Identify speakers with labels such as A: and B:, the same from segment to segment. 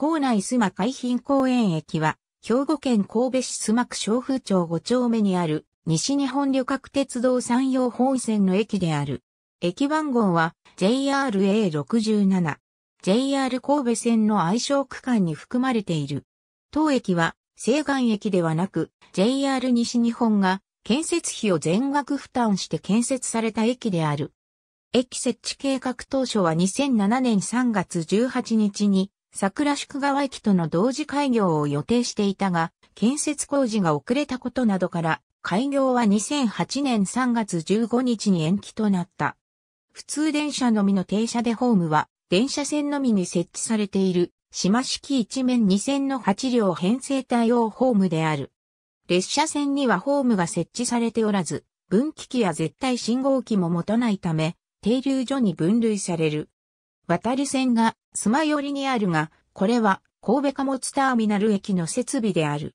A: 校内須磨海浜公園駅は、兵庫県神戸市須磨区小風町5丁目にある、西日本旅客鉄道山陽本線の駅である。駅番号は JRA67。JR 神戸線の愛称区間に含まれている。当駅は西岸駅ではなく JR 西日本が建設費を全額負担して建設された駅である。駅設置計画当初は2007年3月18日に桜宿川駅との同時開業を予定していたが、建設工事が遅れたことなどから、開業は2008年3月15日に延期となった。普通電車のみの停車でホームは、電車線のみに設置されている、島式一面2線の8両編成対応ホームである。列車線にはホームが設置されておらず、分岐器や絶対信号機も持たないため、停留所に分類される。渡り線が須磨寄りにあるが、これは神戸貨物ターミナル駅の設備である。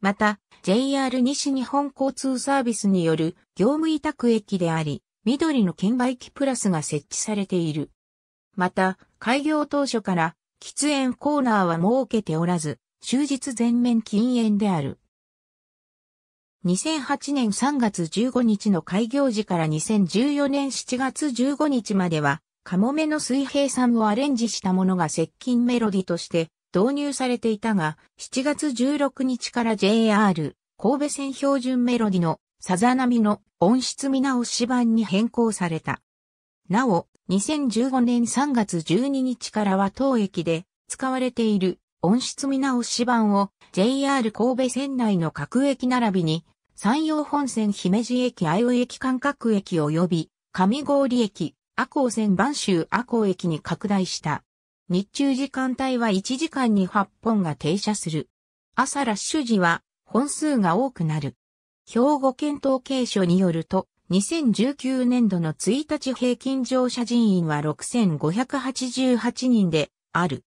A: また、JR 西日本交通サービスによる業務委託駅であり、緑の券売機プラスが設置されている。また、開業当初から喫煙コーナーは設けておらず、終日全面禁煙である。2008年3月15日の開業時から2014年7月15日までは、カモメの水平さんをアレンジしたものが接近メロディとして導入されていたが、7月16日から JR 神戸線標準メロディのさざ波の音質見直し版に変更された。なお、2015年3月12日からは当駅で使われている音質見直し版を JR 神戸線内の各駅並びに山陽本線姫路駅愛生駅間各駅及び上郡駅、阿穂線万州阿穂駅に拡大した。日中時間帯は1時間に8本が停車する。朝ラッシュ時は本数が多くなる。兵庫県統計所によると、2019年度の1日平均乗車人員は6588人である。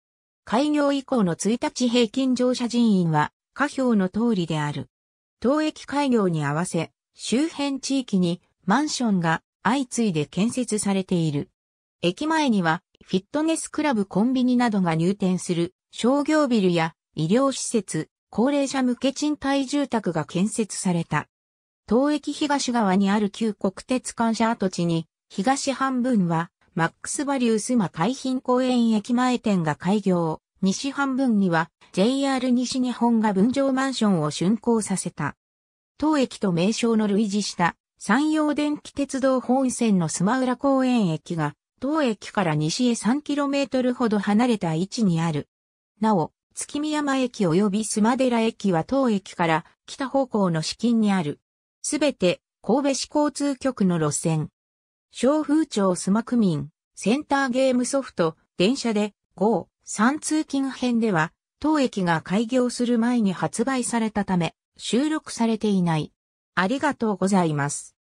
A: 開業以降の1日平均乗車人員は下表の通りである。当駅開業に合わせ、周辺地域にマンションが相次いで建設されている。駅前には、フィットネスクラブコンビニなどが入店する商業ビルや医療施設、高齢者向け賃貸住宅が建設された。東駅東側にある旧国鉄館舎跡地に、東半分は、マックスバリュースマ海浜公園駅前店が開業。西半分には JR 西日本が分譲マンションを竣工させた。当駅と名称の類似した山陽電気鉄道本線の須磨浦公園駅が、当駅から西へ 3km ほど離れた位置にある。なお、月見山駅及び須磨寺駅は当駅から北方向の至近にある。すべて神戸市交通局の路線。小風町須磨区民、センターゲームソフト、電車で5、3通勤編では、当駅が開業する前に発売されたため、収録されていない。ありがとうございます。